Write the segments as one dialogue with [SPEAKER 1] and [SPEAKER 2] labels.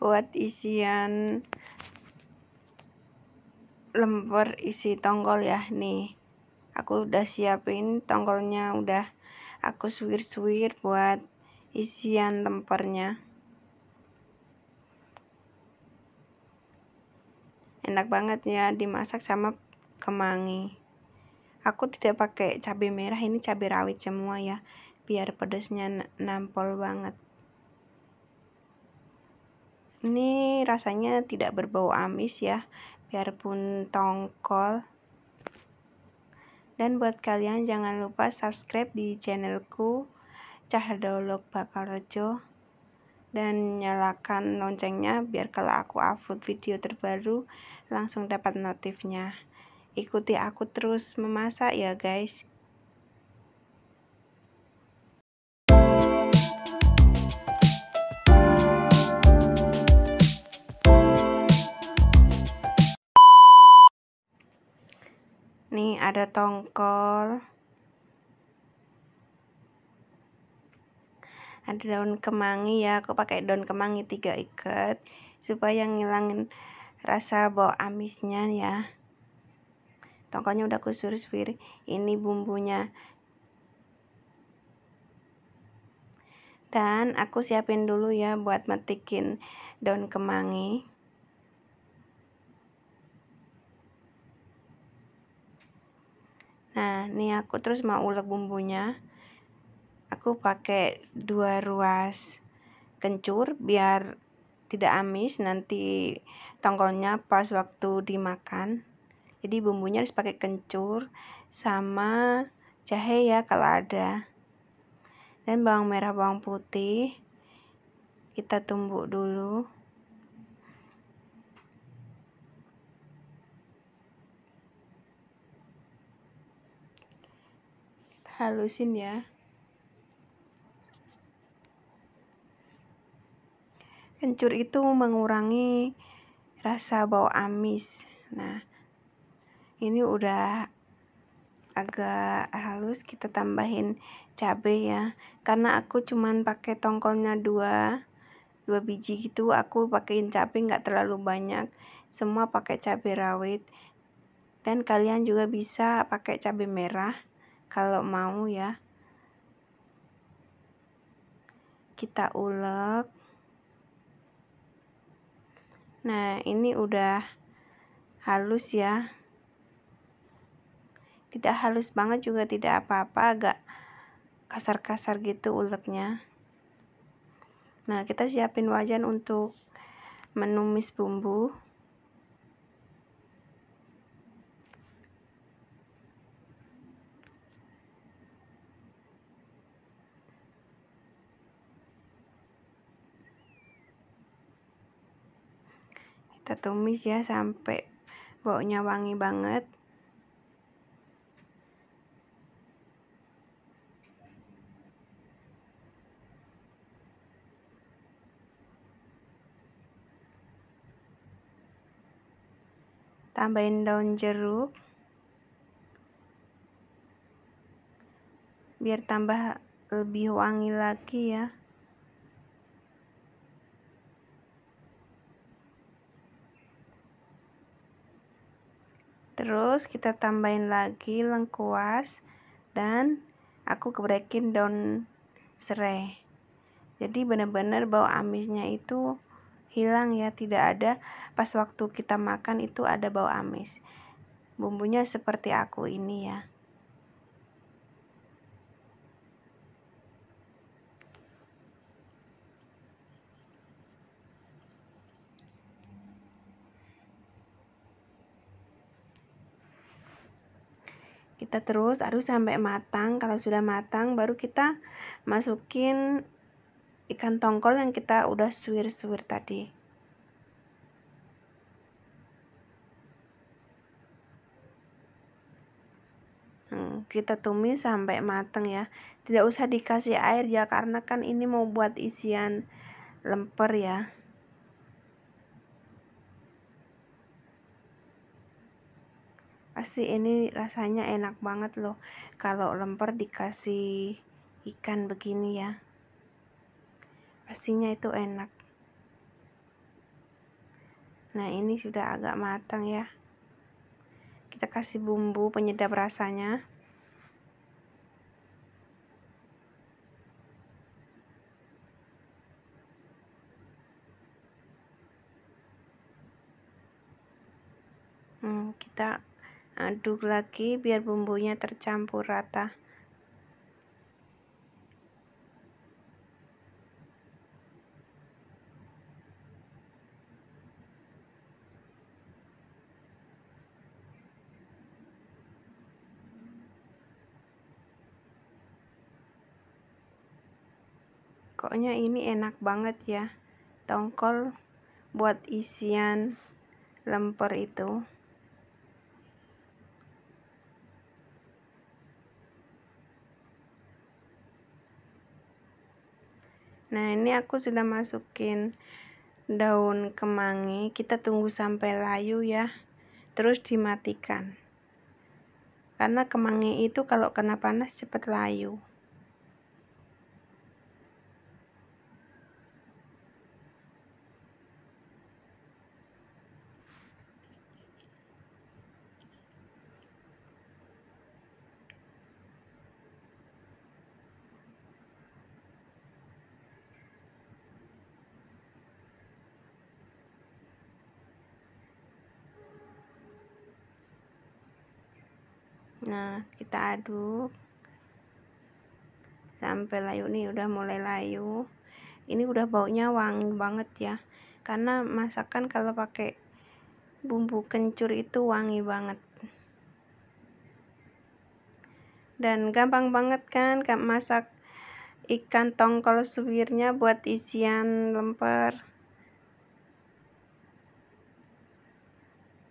[SPEAKER 1] buat isian lemper isi tongkol ya nih aku udah siapin tongkolnya udah aku suwir-suwir buat isian lempernya enak banget ya dimasak sama kemangi aku tidak pakai cabai merah ini cabai rawit semua ya biar pedasnya nampol banget ini rasanya tidak berbau amis ya biarpun tongkol dan buat kalian jangan lupa subscribe di channelku Cahadolog Bakal Rejo dan nyalakan loncengnya biar kalau aku upload video terbaru langsung dapat notifnya ikuti aku terus memasak ya guys Nih ada tongkol. Ada daun kemangi ya, aku pakai daun kemangi tiga ikat supaya ngilangin rasa bau amisnya ya. Tongkolnya udah aku suwir Ini bumbunya. Dan aku siapin dulu ya buat metikin daun kemangi. nah ini aku terus mau ulek bumbunya aku pakai dua ruas kencur biar tidak amis nanti tongkolnya pas waktu dimakan jadi bumbunya harus pakai kencur sama jahe ya kalau ada dan bawang merah bawang putih kita tumbuk dulu halusin ya. Kencur itu mengurangi rasa bau amis. Nah, ini udah agak halus kita tambahin cabai ya. Karena aku cuman pakai tongkolnya dua, dua biji gitu. Aku pakaiin cabai nggak terlalu banyak. Semua pakai cabai rawit. Dan kalian juga bisa pakai cabai merah kalau mau ya kita ulek nah ini udah halus ya tidak halus banget juga tidak apa-apa agak kasar-kasar gitu uleknya nah kita siapin wajan untuk menumis bumbu kita tumis ya sampai baunya wangi banget tambahin daun jeruk biar tambah lebih wangi lagi ya terus kita tambahin lagi lengkuas dan aku gebrekin daun serai jadi benar-benar bau amisnya itu hilang ya tidak ada pas waktu kita makan itu ada bau amis bumbunya seperti aku ini ya kita terus aduk sampai matang kalau sudah matang baru kita masukin ikan tongkol yang kita udah suwir-suwir tadi hmm, kita tumis sampai matang ya tidak usah dikasih air ya karena kan ini mau buat isian lemper ya pasti ini rasanya enak banget loh kalau lemper dikasih ikan begini ya pastinya itu enak nah ini sudah agak matang ya kita kasih bumbu penyedap rasanya hmm, kita aduk lagi biar bumbunya tercampur rata pokoknya ini enak banget ya tongkol buat isian lemper itu nah ini aku sudah masukin daun kemangi kita tunggu sampai layu ya terus dimatikan karena kemangi itu kalau kena panas cepat layu Nah, kita aduk sampai layu nih udah mulai layu. Ini udah baunya wangi banget ya. Karena masakan kalau pakai bumbu kencur itu wangi banget. Dan gampang banget kan masak ikan tongkol suwirnya buat isian lemper.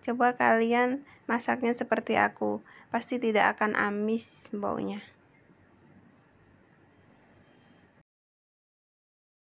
[SPEAKER 1] Coba kalian masaknya seperti aku pasti tidak akan amis baunya